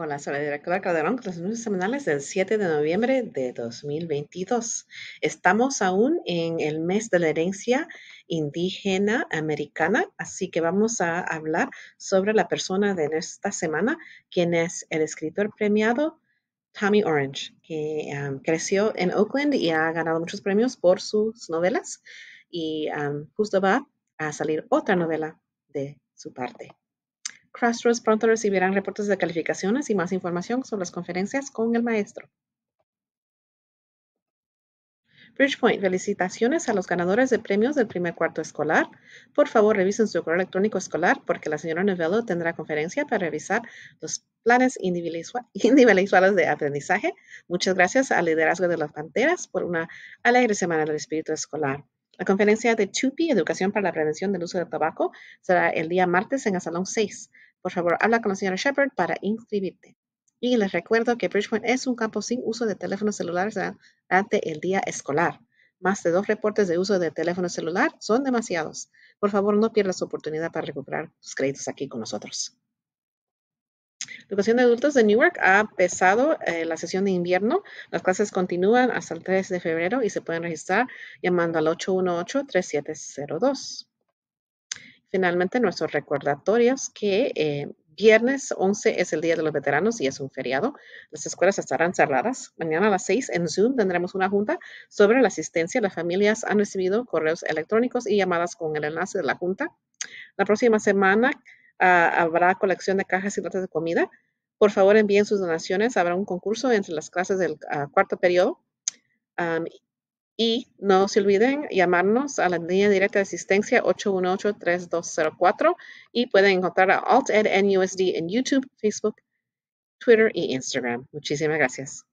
Hola, soy la directora Calderón con las noticias semanales del 7 de noviembre de 2022. Estamos aún en el mes de la herencia indígena americana, así que vamos a hablar sobre la persona de esta semana, quien es el escritor premiado Tommy Orange, que creció en Oakland y ha ganado muchos premios por sus novelas y justo va a salir otra novela de su parte. Crossroads pronto recibirán reportes de calificaciones y más información sobre las conferencias con el maestro. Bridgepoint, felicitaciones a los ganadores de premios del primer cuarto escolar. Por favor, revisen su correo electrónico escolar porque la señora Novello tendrá conferencia para revisar los planes individuales de aprendizaje. Muchas gracias al liderazgo de las Panteras por una alegre semana del espíritu escolar. La conferencia de Chupi, Educación para la Prevención del Uso del Tabaco, será el día martes en el Salón 6. Por favor, habla con la señora Shepard para inscribirte. Y les recuerdo que Bridgepoint es un campo sin uso de teléfonos celulares durante el día escolar. Más de dos reportes de uso de teléfono celular son demasiados. Por favor, no pierdas oportunidad para recuperar tus créditos aquí con nosotros. Educación de Adultos de Newark ha empezado eh, la sesión de invierno. Las clases continúan hasta el 3 de febrero y se pueden registrar llamando al 818-3702. Finalmente, nuestros recordatorios que eh, viernes 11 es el Día de los Veteranos y es un feriado. Las escuelas estarán cerradas. Mañana a las 6 en Zoom tendremos una junta sobre la asistencia. Las familias han recibido correos electrónicos y llamadas con el enlace de la junta. La próxima semana ah, habrá colección de cajas y latas de comida. Por favor, envíen sus donaciones. Habrá un concurso entre las clases del ah, cuarto periodo. Y no se olviden llamarnos a la línea directa de asistencia 818-3204 y pueden encontrar a Alt-Ed NUSD en YouTube, Facebook, Twitter y Instagram. Muchísimas gracias.